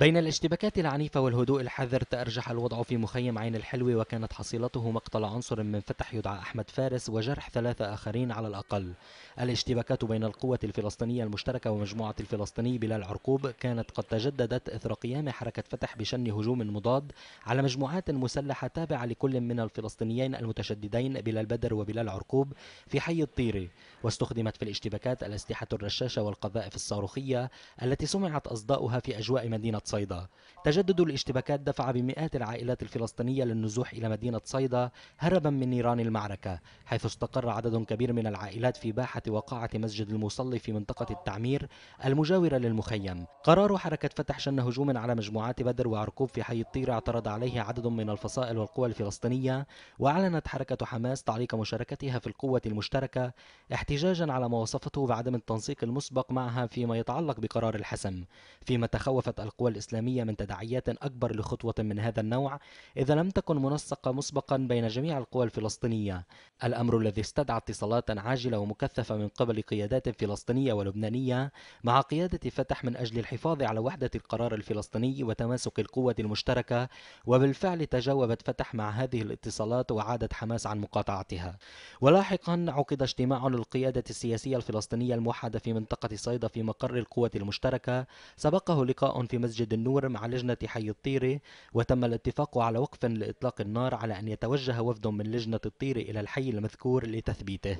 بين الاشتباكات العنيفة والهدوء الحذر تأرجح الوضع في مخيم عين الحلوي وكانت حصيلته مقتل عنصر من فتح يدعى أحمد فارس وجرح ثلاثة آخرين على الأقل الاشتباكات بين القوة الفلسطينية المشتركة ومجموعة الفلسطيني بلال عرقوب كانت قد تجددت إثر قيام حركة فتح بشن هجوم مضاد على مجموعات مسلحة تابعة لكل من الفلسطينيين المتشددين بلال بدر وبلال عرقوب في حي الطيري واستخدمت في الاشتباكات الأسلحة الرشاشة والقذائف الصاروخية التي سمعت أصداؤها في أجواء مدينة صيدا تجدد الاشتباكات دفع بمئات العائلات الفلسطينية للنزوح إلى مدينة صيدا هربا من نيران المعركة حيث استقر عدد كبير من العائلات في باحة وقاعة مسجد المصلي في منطقة التعمير المجاورة للمخيم قرار حركة فتح شن هجوم على مجموعات بدر وعركوب في حي الطير اعترض عليه عدد من الفصائل والقوى الفلسطينية وأعلنت حركة حماس تعليق مشاركتها في القوة المشتركة احتجاجا على ما وصفته بعدم التنسيق المسبق معها فيما يتعلق بقرار الحسم فيما تخوفت القوى الإسلامية من تداعيات أكبر لخطوة من هذا النوع إذا لم تكن منسقة مسبقا بين جميع القوى الفلسطينية الأمر الذي استدعى اتصالات عاجلة ومكثفة من قبل قيادات فلسطينية ولبنانية مع قيادة فتح من أجل الحفاظ على وحدة القرار الفلسطيني وتماسك القوة المشتركة وبالفعل تجاوبت فتح مع هذه الاتصالات وعادت حماس عن مقاطعتها ولاحقا عقد اجتماع للقيادة السياسية الفلسطينية الموحدة في منطقة صيدا في مقر القوة المشتركة سبقه لقاء في مسجد مسجد النور مع لجنة حي الطيري وتم الاتفاق على وقف لإطلاق النار على أن يتوجه وفد من لجنة الطيري إلى الحي المذكور لتثبيته